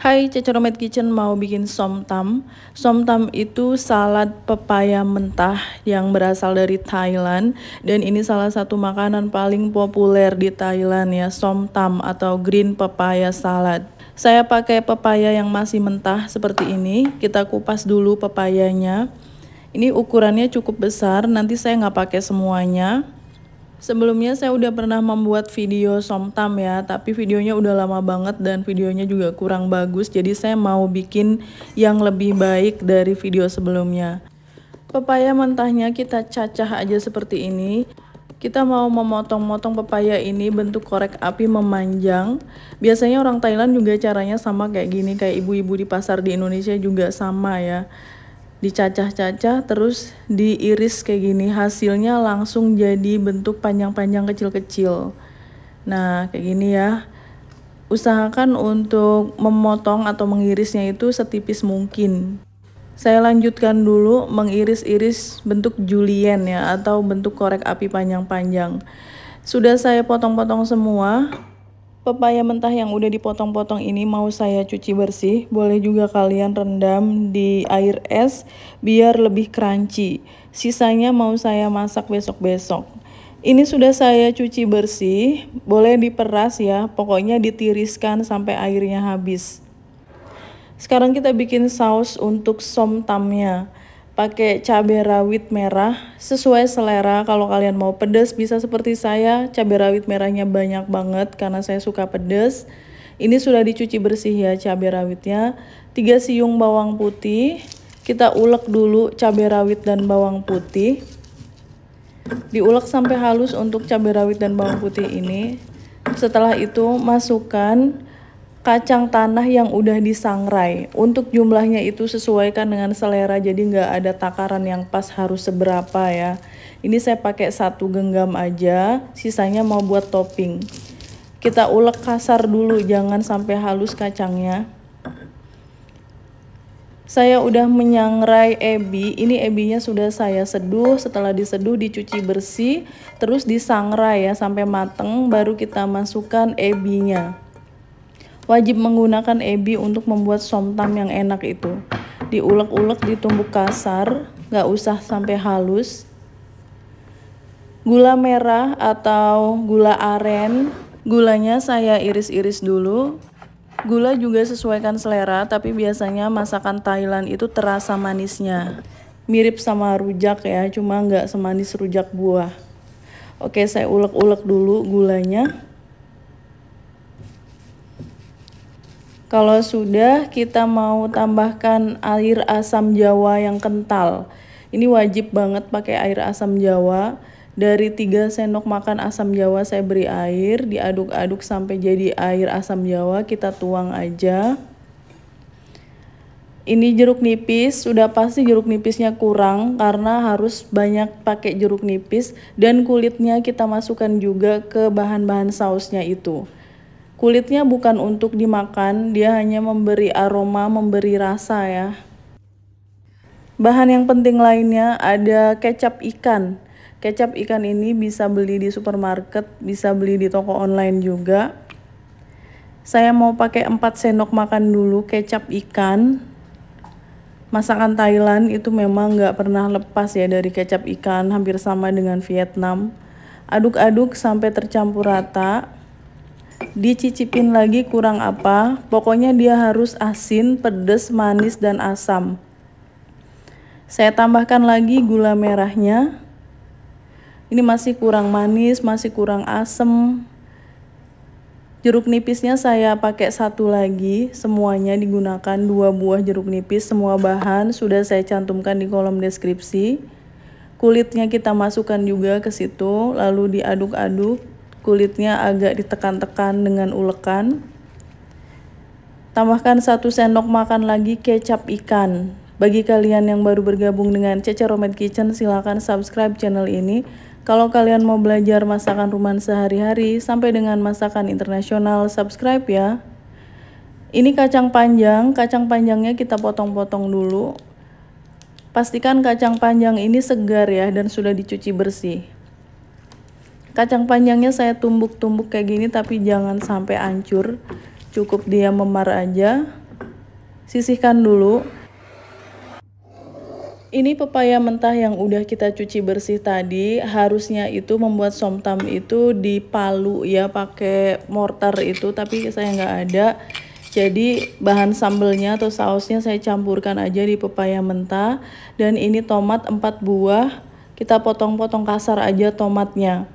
Hai Cecoromet Kitchen mau bikin somtam Somtam itu salad pepaya mentah yang berasal dari Thailand Dan ini salah satu makanan paling populer di Thailand ya Somtam atau green pepaya salad Saya pakai pepaya yang masih mentah seperti ini Kita kupas dulu pepayanya Ini ukurannya cukup besar nanti saya nggak pakai semuanya Sebelumnya saya udah pernah membuat video somtam ya, tapi videonya udah lama banget dan videonya juga kurang bagus. Jadi saya mau bikin yang lebih baik dari video sebelumnya. Pepaya mentahnya kita cacah aja seperti ini. Kita mau memotong-motong pepaya ini bentuk korek api memanjang. Biasanya orang Thailand juga caranya sama kayak gini, kayak ibu-ibu di pasar di Indonesia juga sama ya dicacah-cacah terus diiris kayak gini hasilnya langsung jadi bentuk panjang-panjang kecil-kecil nah kayak gini ya usahakan untuk memotong atau mengirisnya itu setipis mungkin saya lanjutkan dulu mengiris-iris bentuk julien ya atau bentuk korek api panjang-panjang sudah saya potong-potong semua Pepaya mentah yang udah dipotong-potong ini mau saya cuci bersih. Boleh juga kalian rendam di air es biar lebih crunchy. Sisanya mau saya masak besok-besok. Ini sudah saya cuci bersih, boleh diperas ya, pokoknya ditiriskan sampai airnya habis. Sekarang kita bikin saus untuk som tamnya pakai cabai rawit merah sesuai selera kalau kalian mau pedas bisa seperti saya cabai rawit merahnya banyak banget karena saya suka pedas ini sudah dicuci bersih ya cabai rawitnya 3 siung bawang putih kita ulek dulu cabai rawit dan bawang putih diulek sampai halus untuk cabai rawit dan bawang putih ini setelah itu masukkan kacang tanah yang udah disangrai. Untuk jumlahnya itu sesuaikan dengan selera, jadi nggak ada takaran yang pas harus seberapa ya. Ini saya pakai satu genggam aja, sisanya mau buat topping. Kita ulek kasar dulu, jangan sampai halus kacangnya. Saya udah menyangrai ebi, ini ebinya sudah saya seduh, setelah diseduh dicuci bersih, terus disangrai ya sampai mateng, baru kita masukkan ebinya. Wajib menggunakan ebi untuk membuat somtam yang enak itu. Diulek-ulek ditumbuk kasar, nggak usah sampai halus. Gula merah atau gula aren, gulanya saya iris-iris dulu. Gula juga sesuaikan selera, tapi biasanya masakan Thailand itu terasa manisnya. Mirip sama rujak ya, cuma nggak semanis rujak buah. Oke, saya ulek-ulek dulu gulanya. Kalau sudah, kita mau tambahkan air asam jawa yang kental. Ini wajib banget pakai air asam jawa. Dari 3 sendok makan asam jawa saya beri air, diaduk-aduk sampai jadi air asam jawa, kita tuang aja. Ini jeruk nipis, sudah pasti jeruk nipisnya kurang karena harus banyak pakai jeruk nipis dan kulitnya kita masukkan juga ke bahan-bahan sausnya itu. Kulitnya bukan untuk dimakan, dia hanya memberi aroma, memberi rasa ya. Bahan yang penting lainnya ada kecap ikan. Kecap ikan ini bisa beli di supermarket, bisa beli di toko online juga. Saya mau pakai 4 sendok makan dulu kecap ikan. Masakan Thailand itu memang nggak pernah lepas ya dari kecap ikan, hampir sama dengan Vietnam. Aduk-aduk sampai tercampur rata dicicipin lagi kurang apa, pokoknya dia harus asin, pedes, manis, dan asam. Saya tambahkan lagi gula merahnya. Ini masih kurang manis, masih kurang asam. Jeruk nipisnya saya pakai satu lagi, semuanya digunakan dua buah jeruk nipis, semua bahan sudah saya cantumkan di kolom deskripsi. Kulitnya kita masukkan juga ke situ, lalu diaduk-aduk kulitnya agak ditekan-tekan dengan ulekan. Tambahkan satu sendok makan lagi kecap ikan. Bagi kalian yang baru bergabung dengan Cece Romet Kitchen, silahkan subscribe channel ini. Kalau kalian mau belajar masakan rumahan sehari-hari sampai dengan masakan internasional, subscribe ya. Ini kacang panjang, kacang panjangnya kita potong-potong dulu. Pastikan kacang panjang ini segar ya dan sudah dicuci bersih. Kacang panjangnya saya tumbuk-tumbuk kayak gini tapi jangan sampai hancur. Cukup dia memar aja. Sisihkan dulu. Ini pepaya mentah yang udah kita cuci bersih tadi, harusnya itu membuat somtam itu dipalu ya pakai mortar itu, tapi saya nggak ada. Jadi bahan sambelnya atau sausnya saya campurkan aja di pepaya mentah dan ini tomat 4 buah. Kita potong-potong kasar aja tomatnya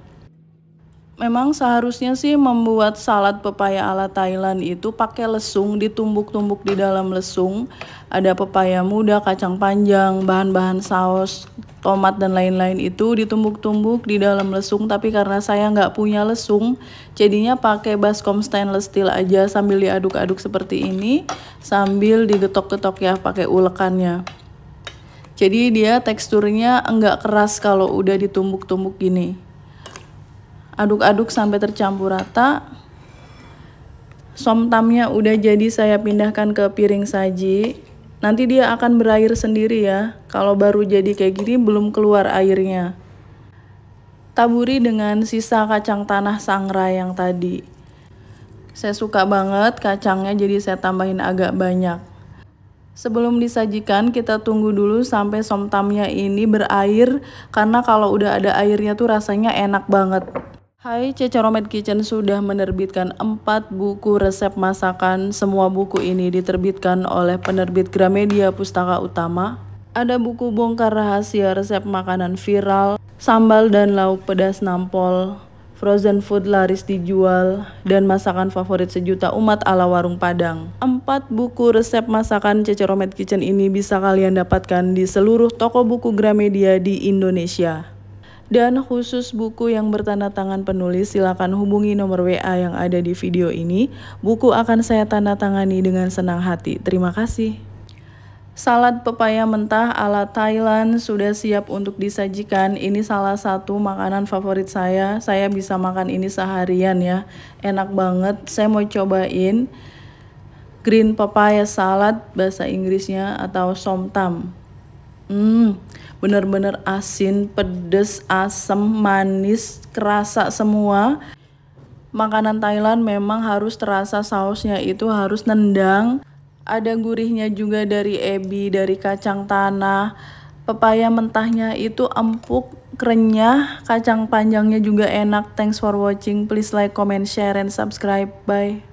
memang seharusnya sih membuat salad pepaya ala Thailand itu pakai lesung, ditumbuk-tumbuk di dalam lesung. Ada pepaya muda, kacang panjang, bahan-bahan saus, tomat dan lain-lain itu ditumbuk-tumbuk di dalam lesung. Tapi karena saya nggak punya lesung, jadinya pakai baskom stainless steel aja sambil diaduk-aduk seperti ini, sambil digetok-getok ya pakai ulekannya. Jadi dia teksturnya enggak keras kalau udah ditumbuk-tumbuk gini aduk-aduk sampai tercampur rata somtamnya udah jadi saya pindahkan ke piring saji nanti dia akan berair sendiri ya kalau baru jadi kayak gini belum keluar airnya taburi dengan sisa kacang tanah sangrai yang tadi saya suka banget kacangnya jadi saya tambahin agak banyak Sebelum disajikan, kita tunggu dulu sampai somtamnya ini berair, karena kalau udah ada airnya tuh rasanya enak banget. Hai Cecaromet Kitchen sudah menerbitkan 4 buku resep masakan. Semua buku ini diterbitkan oleh penerbit Gramedia Pustaka Utama. Ada buku bongkar rahasia resep makanan viral, sambal dan lauk pedas nampol, frozen food laris dijual, dan masakan favorit sejuta umat ala warung Padang. Empat buku resep masakan Cecaromet Kitchen ini bisa kalian dapatkan di seluruh toko buku Gramedia di Indonesia dan khusus buku yang bertanda tangan penulis silakan hubungi nomor WA yang ada di video ini. Buku akan saya tanda tangani dengan senang hati. Terima kasih. Salad pepaya mentah ala Thailand sudah siap untuk disajikan. Ini salah satu makanan favorit saya. Saya bisa makan ini seharian ya. Enak banget. Saya mau cobain green pepaya salad bahasa Inggrisnya atau somtam. Hmm, benar-benar asin, pedes, asam, manis, kerasa semua. Makanan Thailand memang harus terasa sausnya itu harus nendang. Ada gurihnya juga dari ebi, dari kacang tanah. Pepaya mentahnya itu empuk, krenyah, kacang panjangnya juga enak. Thanks for watching. Please like, comment, share, and subscribe. Bye.